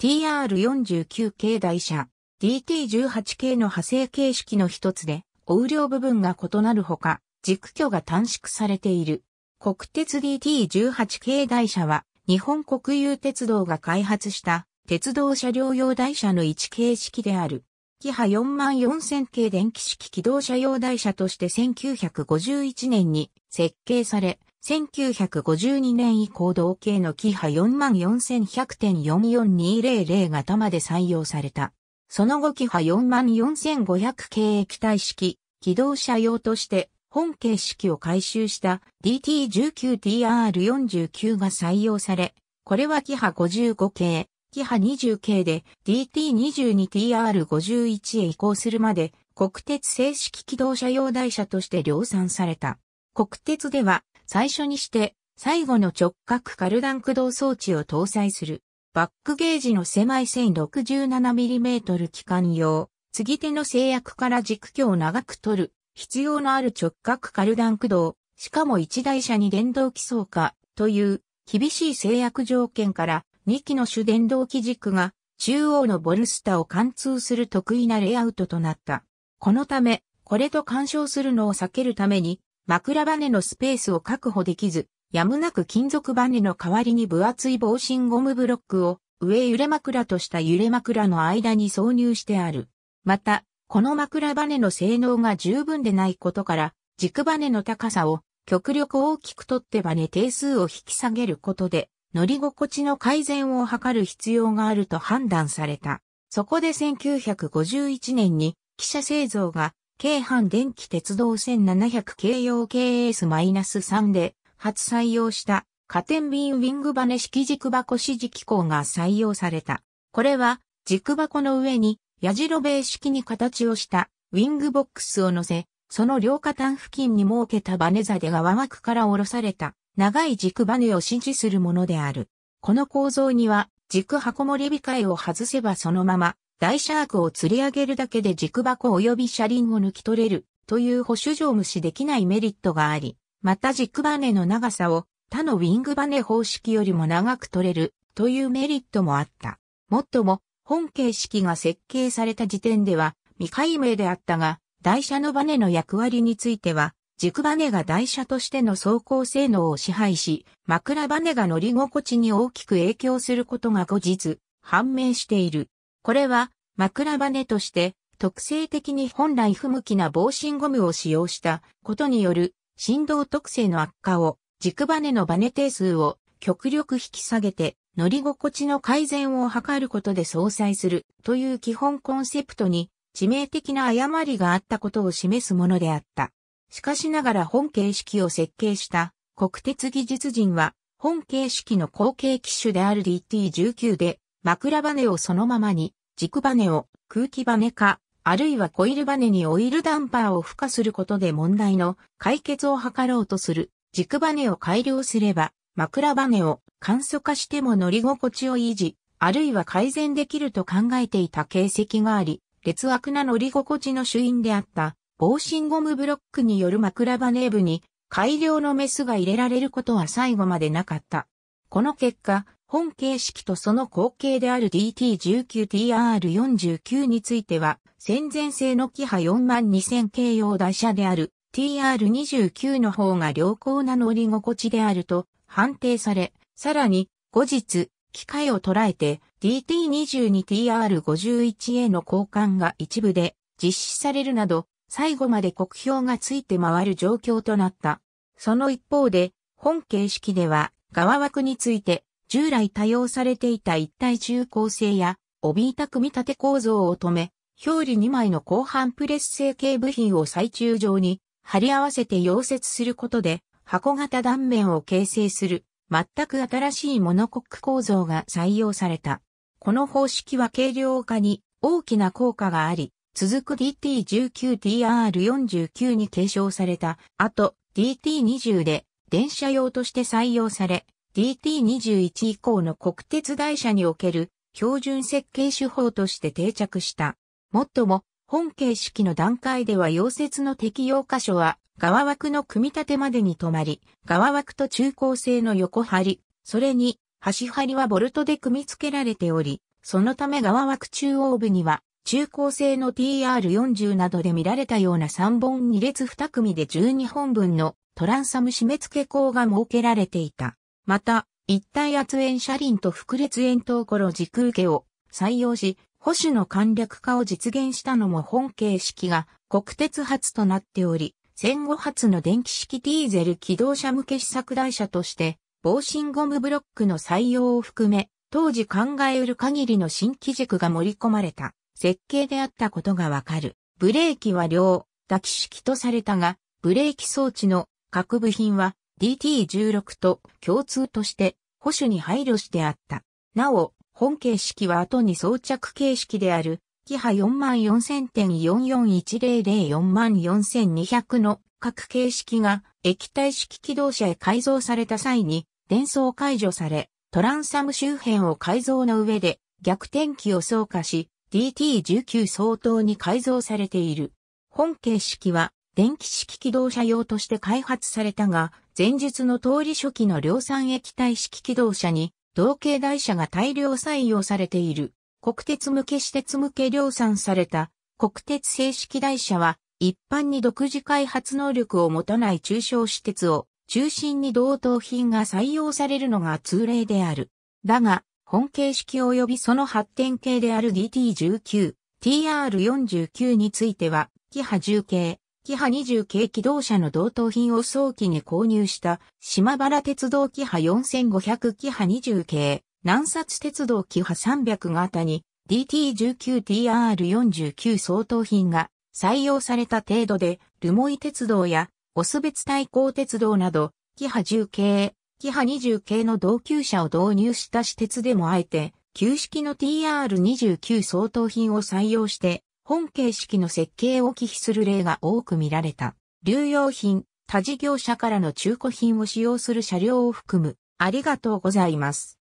TR49 系台車、DT18 系の派生形式の一つで、横両部分が異なるほか、軸距が短縮されている。国鉄 DT18 系台車は、日本国有鉄道が開発した鉄道車両用台車の一形式である。キハ44000系電気式機動車用台車として1951年に設計され、1952年以降同型のキハ44100.44200型まで採用された。その後キハ44500系液体式、機動車用として本形式を回収した DT19TR49 が採用され、これはキハ55系、キハ20系で DT22TR51 へ移行するまで国鉄正式機動車用台車として量産された。国鉄では最初にして最後の直角カルダン駆動装置を搭載する。バックゲージの狭い 1067mm 機関用、継ぎ手の制約から軸距を長く取る、必要のある直角カルダン駆動、しかも一台車に電動機装化という厳しい制約条件から2機の主電動機軸が中央のボルスタを貫通する得意なレイアウトとなった。このため、これと干渉するのを避けるために、枕バネのスペースを確保できず、やむなく金属バネの代わりに分厚い防振ゴムブロックを上揺れ枕とした揺れ枕の間に挿入してある。また、この枕バネの性能が十分でないことから、軸バネの高さを極力大きく取ってバネ定数を引き下げることで、乗り心地の改善を図る必要があると判断された。そこで1951年に記者製造が京阪電気鉄道1700京 o KS-3 で初採用した加点ンウィングバネ式軸箱指示機構が採用された。これは軸箱の上に矢印ベー式に形をしたウィングボックスを乗せ、その両下端付近に設けたバネ座で側枠から下ろされた長い軸バネを支持するものである。この構造には軸箱盛り控えを外せばそのまま大シャークを釣り上げるだけで軸箱及び車輪を抜き取れるという保守上無視できないメリットがあり、また軸バネの長さを他のウィングバネ方式よりも長く取れるというメリットもあった。もっとも、本形式が設計された時点では未解明であったが、台車のバネの役割については、軸バネが台車としての走行性能を支配し、枕バネが乗り心地に大きく影響することが後日判明している。これは枕羽として特性的に本来不向きな防振ゴムを使用したことによる振動特性の悪化を軸バネのバネ定数を極力引き下げて乗り心地の改善を図ることで相殺するという基本コンセプトに致命的な誤りがあったことを示すものであった。しかしながら本形式を設計した国鉄技術人は本形式の後継機種である DT19 で枕バネをそのままに、軸バネを空気バネ化、あるいはコイルバネにオイルダンパーを付加することで問題の解決を図ろうとする軸バネを改良すれば、枕バネを簡素化しても乗り心地を維持、あるいは改善できると考えていた形跡があり、劣悪な乗り心地の主因であった防振ゴムブロックによる枕バネ部に改良のメスが入れられることは最後までなかった。この結果、本形式とその後継である DT19TR49 については、戦前製のキハ42000形容台車である TR29 の方が良好な乗り心地であると判定され、さらに後日、機械を捉えて DT22TR51 への交換が一部で実施されるなど、最後まで国標がついて回る状況となった。その一方で、本形式では側枠について従来多用されていた一体中構成や、帯板組み立て構造を止め、表裏2枚の後半プレス成形部品を最中上に貼り合わせて溶接することで箱型断面を形成する全く新しいモノコック構造が採用された。この方式は軽量化に大きな効果があり、続く DT19TR49 に継承された後 DT20 で電車用として採用され、DT21 以降の国鉄台車における標準設計手法として定着した。もっとも、本形式の段階では溶接の適用箇所は、側枠の組み立てまでに止まり、側枠と中高性の横張り、それに、端張りはボルトで組み付けられており、そのため側枠中央部には、中高性の TR40 などで見られたような3本2列2組で12本分のトランサム締め付け口が設けられていた。また、一体圧縁車輪と複列円等頃軸受けを採用し、保守の簡略化を実現したのも本形式が国鉄発となっており、戦後初の電気式ディーゼル機動車向け試作台車として、防振ゴムブロックの採用を含め、当時考えうる限りの新機軸が盛り込まれた設計であったことがわかる。ブレーキは両、抱き式とされたが、ブレーキ装置の各部品は DT16 と共通として保守に配慮してあった。なお、本形式は後に装着形式である、キハ44000.4410044200の各形式が液体式機動車へ改造された際に、伝送解除され、トランサム周辺を改造の上で逆転機を装化し、DT19 相当に改造されている。本形式は電気式気動車用として開発されたが、前述の通り初期の量産液体式気動車に、同型台車が大量採用されている。国鉄向け私鉄向け量産された国鉄正式台車は、一般に独自開発能力を持たない中小私鉄を中心に同等品が採用されるのが通例である。だが、本形式及びその発展系である DT19、TR49 については、キハ10系、キハ20系機動車の同等品を早期に購入した島原鉄道キハ4500キハ20系南札鉄道キハ300型に DT19TR49 相当品が採用された程度でルモイ鉄道やオス別対抗鉄道などキハ10系、キハ20系の同級車を導入した私鉄でもあえて旧式の TR29 相当品を採用して本形式の設計を忌避する例が多く見られた。流用品、他事業者からの中古品を使用する車両を含む。ありがとうございます。